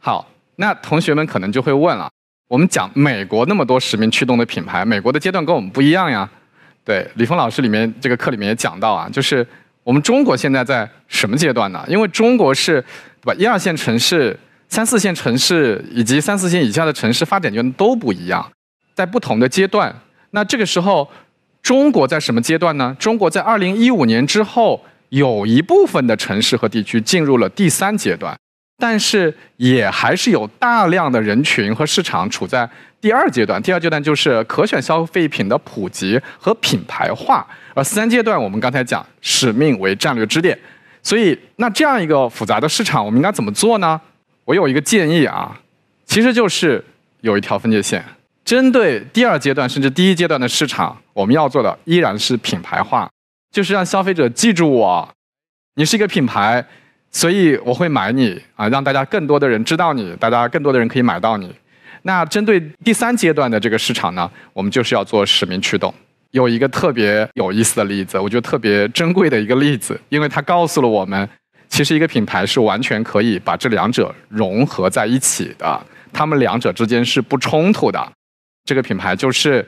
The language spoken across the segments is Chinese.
好，那同学们可能就会问了：我们讲美国那么多实名驱动的品牌，美国的阶段跟我们不一样呀。对，李峰老师里面这个课里面也讲到啊，就是我们中国现在在什么阶段呢？因为中国是对吧？一二线城市、三四线城市以及三四线以下的城市发展就都不一样，在不同的阶段。那这个时候，中国在什么阶段呢？中国在二零一五年之后，有一部分的城市和地区进入了第三阶段。但是也还是有大量的人群和市场处在第二阶段，第二阶段就是可选消费品的普及和品牌化，而三阶段我们刚才讲使命为战略支点，所以那这样一个复杂的市场，我们应该怎么做呢？我有一个建议啊，其实就是有一条分界线，针对第二阶段甚至第一阶段的市场，我们要做的依然是品牌化，就是让消费者记住我，你是一个品牌。所以我会买你啊，让大家更多的人知道你，大家更多的人可以买到你。那针对第三阶段的这个市场呢，我们就是要做使命驱动。有一个特别有意思的例子，我觉得特别珍贵的一个例子，因为它告诉了我们，其实一个品牌是完全可以把这两者融合在一起的，它们两者之间是不冲突的。这个品牌就是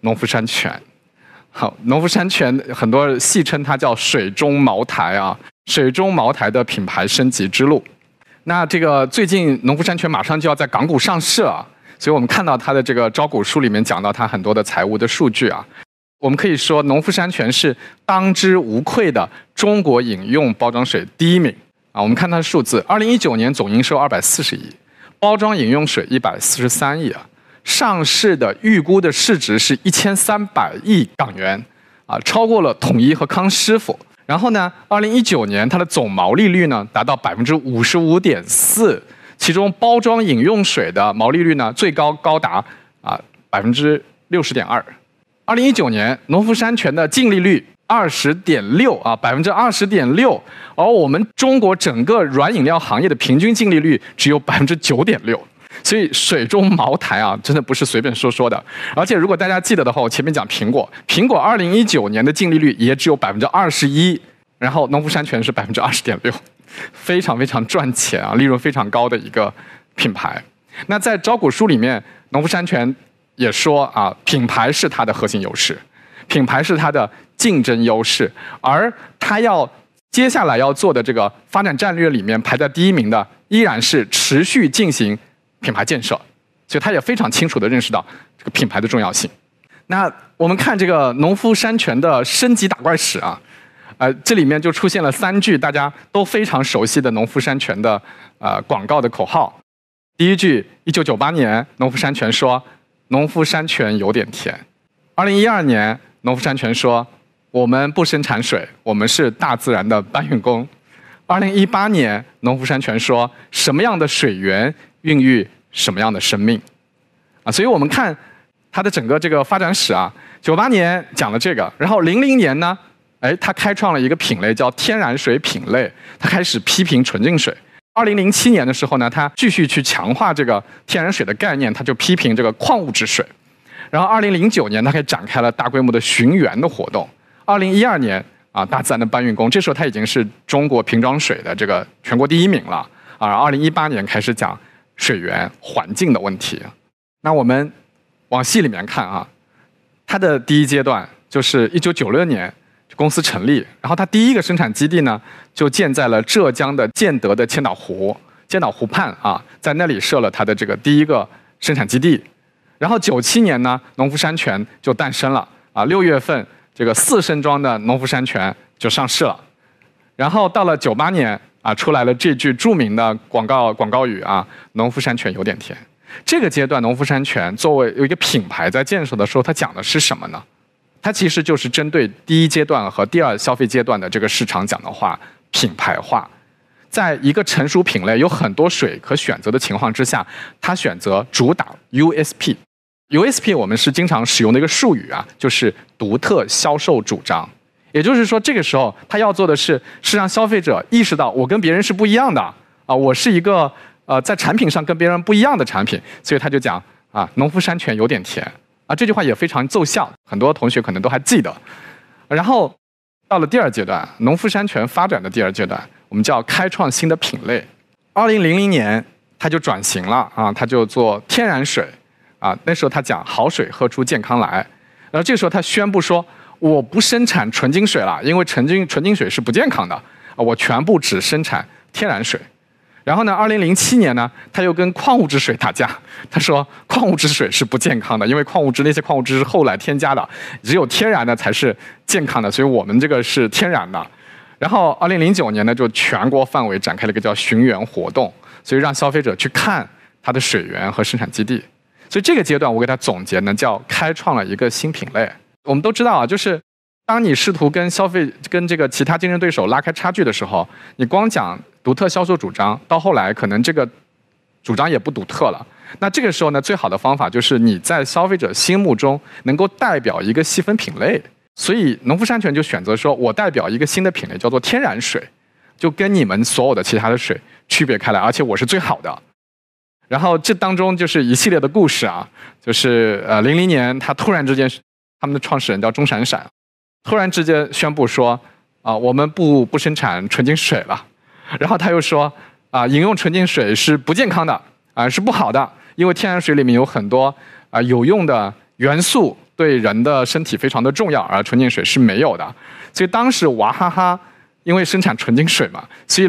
农夫山泉。好，农夫山泉很多戏称它叫“水中茅台”啊。水中茅台的品牌升级之路。那这个最近农夫山泉马上就要在港股上市了，所以我们看到它的这个招股书里面讲到它很多的财务的数据啊。我们可以说，农夫山泉是当之无愧的中国饮用包装水第一名啊。我们看它的数字：二零一九年总营收二百四十亿，包装饮用水一百四十三亿啊。上市的预估的市值是一千三百亿港元啊，超过了统一和康师傅。然后呢？2019年，它的总毛利率呢达到百分之五十五点四，其中包装饮用水的毛利率呢最高高达啊百分之六十点二。2019年，农夫山泉的净利率二十点六啊百分之二十点六，而我们中国整个软饮料行业的平均净利率只有百分之九点六。所以水中茅台啊，真的不是随便说说的。而且如果大家记得的话，我前面讲苹果，苹果二零一九年的净利率也只有百分之二十一，然后农夫山泉是百分之二十点六，非常非常赚钱啊，利润非常高的一个品牌。那在招股书里面，农夫山泉也说啊，品牌是它的核心优势，品牌是它的竞争优势，而它要接下来要做的这个发展战略里面排在第一名的，依然是持续进行。品牌建设，所以他也非常清楚地认识到这个品牌的重要性。那我们看这个农夫山泉的升级打怪史啊，呃，这里面就出现了三句大家都非常熟悉的农夫山泉的呃广告的口号。第一句，一九九八年，农夫山泉说：“农夫山泉有点甜。”二零一二年，农夫山泉说：“我们不生产水，我们是大自然的搬运工。”二零一八年，农夫山泉说：“什么样的水源孕育什么样的生命。”啊，所以我们看它的整个这个发展史啊。九八年讲了这个，然后零零年呢，哎，它开创了一个品类叫天然水品类，它开始批评纯净水。二零零七年的时候呢，它继续去强化这个天然水的概念，它就批评这个矿物质水。然后二零零九年，它开展开了大规模的寻源的活动。二零一二年。啊，大自然的搬运工，这时候他已经是中国瓶装水的这个全国第一名了。啊，二零一八年开始讲水源环境的问题。那我们往细里面看啊，它的第一阶段就是一九九六年公司成立，然后它第一个生产基地呢就建在了浙江的建德的千岛湖，千岛湖畔啊，在那里设了他的这个第一个生产基地。然后九七年呢，农夫山泉就诞生了啊，六月份。这个四升装的农夫山泉就上市了，然后到了九八年啊，出来了这句著名的广告广告语啊：“农夫山泉有点甜。”这个阶段，农夫山泉作为有一个品牌在建设的时候，它讲的是什么呢？它其实就是针对第一阶段和第二消费阶段的这个市场讲的话，品牌化，在一个成熟品类有很多水可选择的情况之下，它选择主打 USP。USP 我们是经常使用的一个术语啊，就是独特销售主张，也就是说，这个时候他要做的是是让消费者意识到我跟别人是不一样的啊，我是一个呃在产品上跟别人不一样的产品，所以他就讲啊，农夫山泉有点甜啊，这句话也非常奏效，很多同学可能都还记得。然后到了第二阶段，农夫山泉发展的第二阶段，我们叫开创新的品类。二零零零年他就转型了啊，他就做天然水。啊，那时候他讲好水喝出健康来，然后这时候他宣布说我不生产纯净水了，因为纯净纯净水是不健康的啊，我全部只生产天然水。然后呢，2007年呢，他又跟矿物质水打架，他说矿物质水是不健康的，因为矿物质那些矿物质是后来添加的，只有天然的才是健康的，所以我们这个是天然的。然后2009年呢，就全国范围展开了一个叫寻源活动，所以让消费者去看它的水源和生产基地。所以这个阶段，我给它总结呢，叫开创了一个新品类。我们都知道啊，就是当你试图跟消费、跟这个其他竞争对手拉开差距的时候，你光讲独特销售主张，到后来可能这个主张也不独特了。那这个时候呢，最好的方法就是你在消费者心目中能够代表一个细分品类。所以农夫山泉就选择说，我代表一个新的品类，叫做天然水，就跟你们所有的其他的水区别开来，而且我是最好的。然后这当中就是一系列的故事啊，就是呃，00年他突然之间，他们的创始人叫钟闪闪，突然之间宣布说，啊，我们不不生产纯净水了，然后他又说，啊，饮用纯净水是不健康的，啊是不好的，因为天然水里面有很多啊有用的元素，对人的身体非常的重要，而纯净水是没有的，所以当时娃哈哈因为生产纯净水嘛，所以。